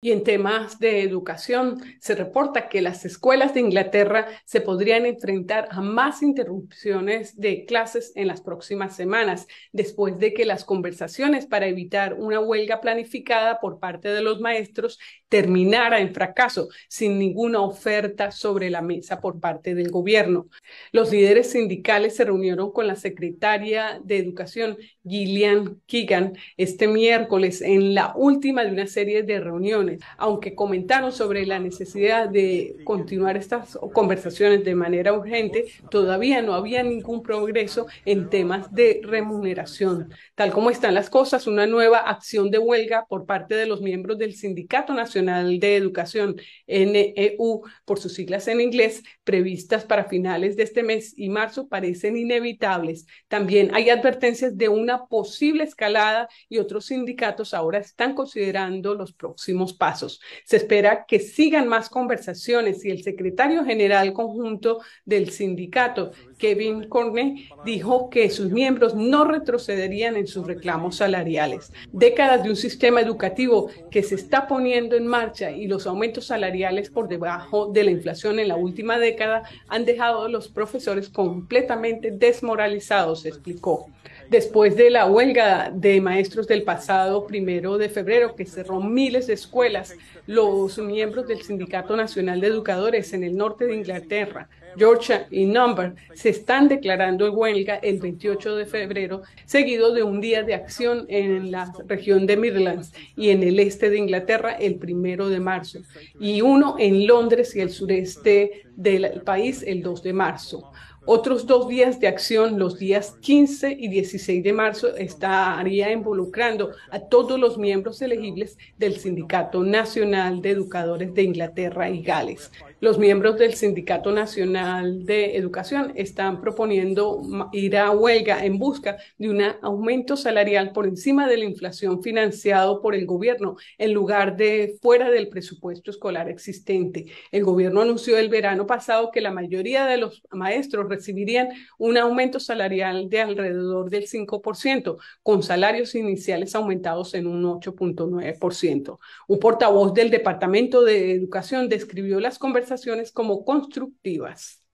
Y en temas de educación, se reporta que las escuelas de Inglaterra se podrían enfrentar a más interrupciones de clases en las próximas semanas, después de que las conversaciones para evitar una huelga planificada por parte de los maestros terminara en fracaso, sin ninguna oferta sobre la mesa por parte del gobierno. Los líderes sindicales se reunieron con la secretaria de Educación, Gillian Keegan, este miércoles en la última de una serie de reuniones aunque comentaron sobre la necesidad de continuar estas conversaciones de manera urgente, todavía no había ningún progreso en temas de remuneración. Tal como están las cosas, una nueva acción de huelga por parte de los miembros del Sindicato Nacional de Educación, NEU, por sus siglas en inglés, previstas para finales de este mes y marzo, parecen inevitables. También hay advertencias de una posible escalada y otros sindicatos ahora están considerando los próximos pasos. Se espera que sigan más conversaciones y el secretario general conjunto del sindicato, Kevin Corne dijo que sus miembros no retrocederían en sus reclamos salariales. Décadas de un sistema educativo que se está poniendo en marcha y los aumentos salariales por debajo de la inflación en la última década han dejado a los profesores completamente desmoralizados, explicó. Después de la huelga de maestros del pasado primero de febrero, que cerró miles de escuelas, los miembros del Sindicato Nacional de Educadores en el norte de Inglaterra, Georgia y Number se están declarando huelga el 28 de febrero, seguido de un día de acción en la región de Midlands y en el este de Inglaterra el 1 de marzo, y uno en Londres y el sureste del país el 2 de marzo. Otros dos días de acción, los días 15 y 16 de marzo, estaría involucrando a todos los miembros elegibles del Sindicato Nacional de Educadores de Inglaterra y Gales. Los miembros del Sindicato Nacional de Educación están proponiendo ir a huelga en busca de un aumento salarial por encima de la inflación financiado por el gobierno en lugar de fuera del presupuesto escolar existente. El gobierno anunció el verano pasado que la mayoría de los maestros recibirían un aumento salarial de alrededor del 5%, con salarios iniciales aumentados en un 8.9%. Un portavoz del Departamento de Educación describió las conversaciones como constructivas.